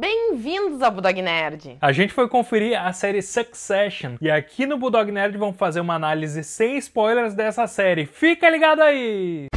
Bem-vindos ao Budog Nerd! A gente foi conferir a série Succession e aqui no Budog Nerd vamos fazer uma análise sem spoilers dessa série. Fica ligado aí!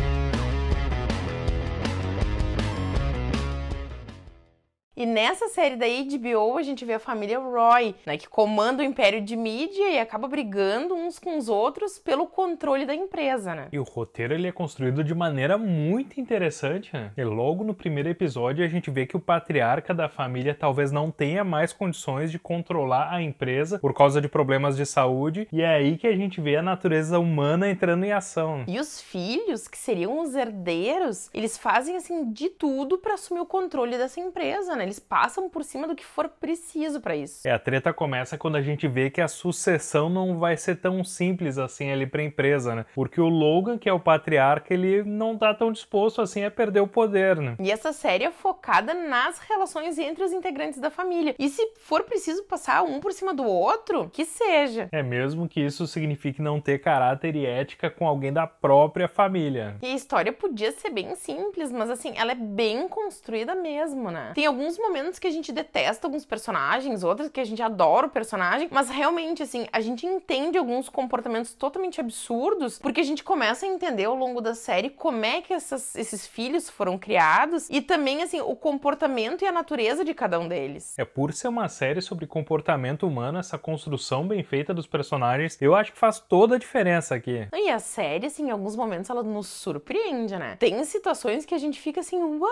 E nessa série da HBO a gente vê a família Roy, né, que comanda o império de mídia e acaba brigando uns com os outros pelo controle da empresa, né? E o roteiro ele é construído de maneira muito interessante, né? E logo no primeiro episódio a gente vê que o patriarca da família talvez não tenha mais condições de controlar a empresa por causa de problemas de saúde, e é aí que a gente vê a natureza humana entrando em ação. Né? E os filhos, que seriam os herdeiros, eles fazem assim de tudo para assumir o controle dessa empresa, né? Eles passam por cima do que for preciso para isso. É, a treta começa quando a gente vê que a sucessão não vai ser tão simples assim ali para a empresa, né? Porque o Logan, que é o patriarca, ele não tá tão disposto assim a perder o poder, né? E essa série é focada nas relações entre os integrantes da família. E se for preciso passar um por cima do outro, que seja. É mesmo que isso signifique não ter caráter e ética com alguém da própria família. E a história podia ser bem simples, mas assim, ela é bem construída mesmo, né? Tem alguns alguns momentos que a gente detesta alguns personagens, outros que a gente adora o personagem, mas realmente, assim, a gente entende alguns comportamentos totalmente absurdos, porque a gente começa a entender ao longo da série como é que essas, esses filhos foram criados e também, assim, o comportamento e a natureza de cada um deles. É por ser uma série sobre comportamento humano, essa construção bem feita dos personagens, eu acho que faz toda a diferença aqui. E a série, assim, em alguns momentos ela nos surpreende, né? Tem situações que a gente fica assim, uau!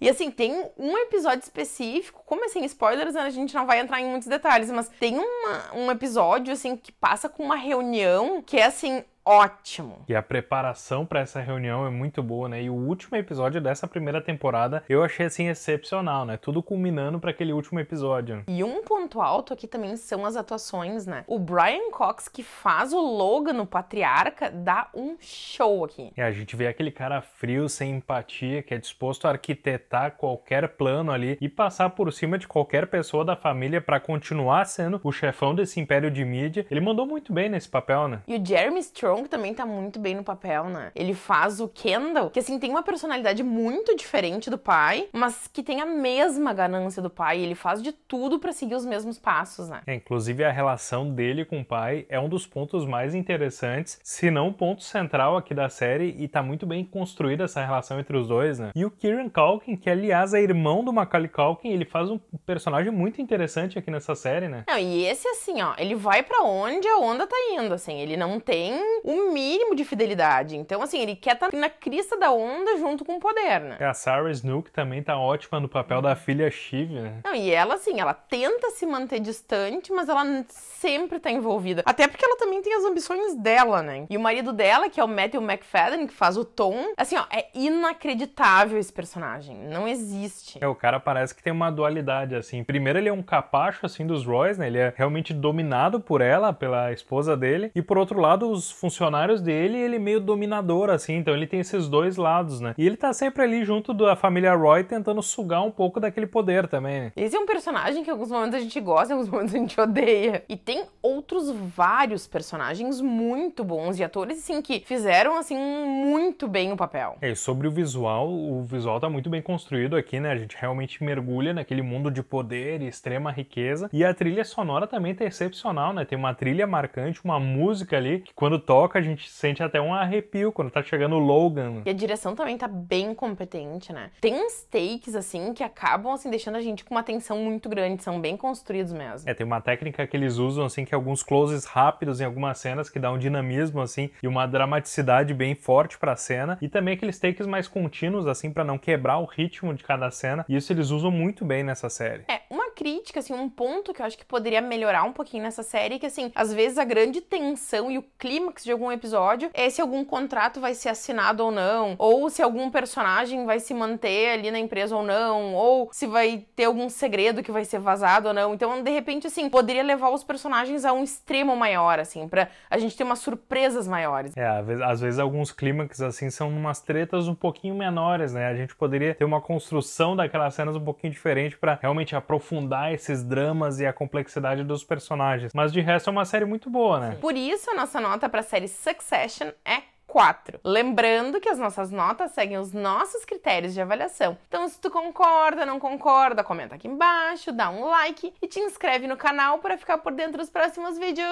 E assim, tem um episódio específico, como assim, spoilers, né, a gente não vai entrar em muitos detalhes, mas tem uma, um episódio, assim, que passa com uma reunião que é assim ótimo. E a preparação para essa reunião é muito boa, né? E o último episódio dessa primeira temporada eu achei assim excepcional, né? Tudo culminando para aquele último episódio. E um ponto alto aqui também são as atuações, né? O Brian Cox que faz o Logan no Patriarca dá um show aqui. e é, a gente vê aquele cara frio, sem empatia, que é disposto a arquitetar qualquer plano ali e passar por cima de qualquer pessoa da família para continuar sendo o chefão desse império de mídia. Ele mandou muito bem nesse papel, né? E o Jeremy Strong que também tá muito bem no papel, né? Ele faz o Kendall, que assim tem uma personalidade muito diferente do pai, mas que tem a mesma ganância do pai. Ele faz de tudo para seguir os mesmos passos, né? É, inclusive a relação dele com o pai é um dos pontos mais interessantes, se não o ponto central aqui da série, e tá muito bem construída essa relação entre os dois, né? E o Kieran Culkin, que aliás é irmão do Macaulay Culkin, ele faz um personagem muito interessante aqui nessa série, né? Não, e esse assim, ó, ele vai para onde a onda tá indo, assim, ele não tem o mínimo de fidelidade. Então, assim, ele quer estar tá na crista da onda junto com o poder, né? É, a Sarah Snook também tá ótima no papel da filha Shiv, né? Não, e ela, assim, ela tenta se manter distante, mas ela sempre tá envolvida. Até porque ela também tem as ambições dela, né? E o marido dela, que é o Matthew McFadden, que faz o Tom, assim, ó, é inacreditável esse personagem. Não existe. É, o cara parece que tem uma dualidade, assim. Primeiro, ele é um capacho, assim, dos Royce, né? Ele é realmente dominado por ela, pela esposa dele. E por outro lado, os funcionários funcionários dele e ele é meio dominador, assim, então ele tem esses dois lados, né? E ele tá sempre ali junto da família Roy tentando sugar um pouco daquele poder também. Né? Esse é um personagem que em alguns momentos a gente gosta, em alguns momentos a gente odeia. E tem outros vários personagens muito bons e atores assim que fizeram assim muito bem o papel. É, sobre o visual, o visual tá muito bem construído aqui, né? A gente realmente mergulha naquele mundo de poder e extrema riqueza. E a trilha sonora também tá excepcional, né? Tem uma trilha marcante, uma música ali que quando toca a gente sente até um arrepio quando tá chegando o Logan. E a direção também tá bem competente, né? Tem uns takes assim que acabam assim deixando a gente com uma tensão muito grande, são bem construídos mesmo. É, tem uma técnica que eles usam assim que alguns alguns closes rápidos em algumas cenas que dá um dinamismo assim e uma dramaticidade bem forte para a cena e também aqueles takes mais contínuos assim para não quebrar o ritmo de cada cena. E isso eles usam muito bem nessa série. É, crítica, assim, um ponto que eu acho que poderia melhorar um pouquinho nessa série, que assim, às vezes a grande tensão e o clímax de algum episódio é se algum contrato vai ser assinado ou não, ou se algum personagem vai se manter ali na empresa ou não, ou se vai ter algum segredo que vai ser vazado ou não. Então, de repente, assim, poderia levar os personagens a um extremo maior, assim, para a gente ter umas surpresas maiores. É, às vezes alguns clímax, assim, são umas tretas um pouquinho menores, né? A gente poderia ter uma construção daquelas cenas um pouquinho diferente para realmente aprofundar esses dramas e a complexidade dos personagens. Mas de resto é uma série muito boa, né? Por isso a nossa nota para a série Succession é 4. Lembrando que as nossas notas seguem os nossos critérios de avaliação. Então, se tu concorda, não concorda, comenta aqui embaixo, dá um like e te inscreve no canal para ficar por dentro dos próximos vídeos.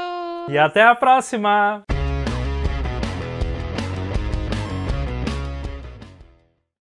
E até a próxima!